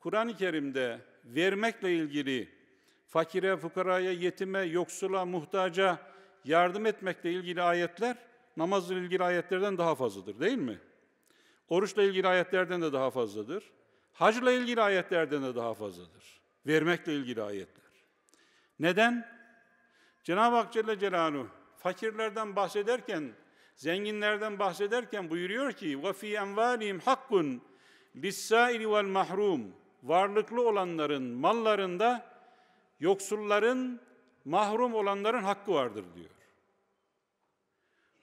Kur'an-ı Kerim'de vermekle ilgili fakire, fukaraya, yetime, yoksula, muhtaca yardım etmekle ilgili ayetler namazla ilgili ayetlerden daha fazladır değil mi? Oruçla ilgili ayetlerden de daha fazladır. Hacla ilgili ayetlerden de daha fazladır. Vermekle ilgili ayetler. Neden? Cenab-ı Hak Celle Celaluhu fakirlerden bahsederken, zenginlerden bahsederken buyuruyor ki: "Ve fi envalihim hakkun lis-sâili mahrum." varlıklı olanların mallarında yoksulların, mahrum olanların hakkı vardır diyor.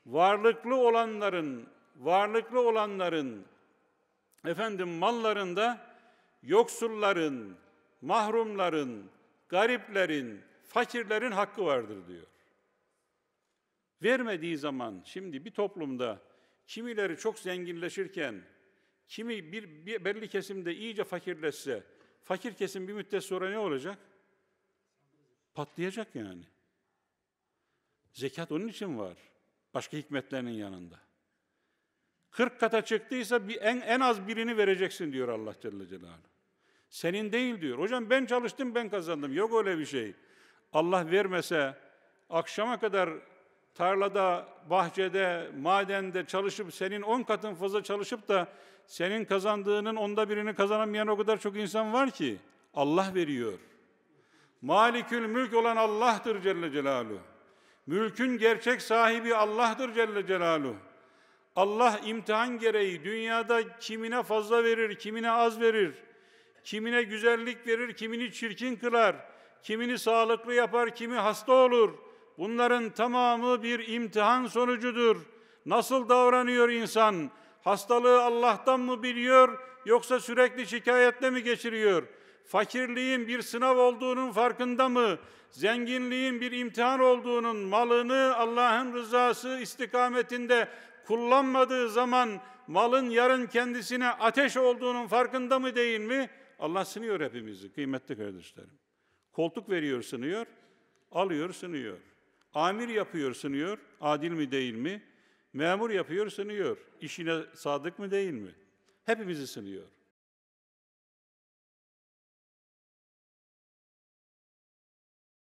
Varlıklı olanların, varlıklı olanların efendim mallarında yoksulların, mahrumların, gariplerin, fakirlerin hakkı vardır diyor. Vermediği zaman şimdi bir toplumda kimileri çok zenginleşirken kimi bir, bir belli kesimde iyice fakirleşse, fakir kesim bir müddet sonra ne olacak? Patlayacak yani. Zekat onun için var. Başka hikmetlerinin yanında. 40 kata çıktıysa bir, en, en az birini vereceksin diyor Allah Celle Celaluhu. Senin değil diyor. Hocam ben çalıştım ben kazandım. Yok öyle bir şey. Allah vermese akşama kadar tarlada, bahçede, madende çalışıp senin on katın fazla çalışıp da senin kazandığının onda birini kazanamayan o kadar çok insan var ki Allah veriyor. Malikül mülk olan Allah'tır Celle Celaluhu. Mülkün gerçek sahibi Allah'tır Celle Celaluhu. Allah imtihan gereği dünyada kimine fazla verir, kimine az verir. Kimine güzellik verir, kimini çirkin kılar. Kimini sağlıklı yapar, kimi hasta olur.'' Bunların tamamı bir imtihan sonucudur. Nasıl davranıyor insan? Hastalığı Allah'tan mı biliyor yoksa sürekli şikayetle mi geçiriyor? Fakirliğin bir sınav olduğunun farkında mı? Zenginliğin bir imtihan olduğunun malını Allah'ın rızası istikametinde kullanmadığı zaman malın yarın kendisine ateş olduğunun farkında mı değil mi? Allah sınıyor hepimizi kıymetli kardeşlerim. Koltuk veriyor sınıyor, alıyor sınıyor. Amir yapıyor sınıyor, adil mi değil mi? Memur yapıyor sınıyor, işine sadık mı değil mi? Hepimizi sınıyor.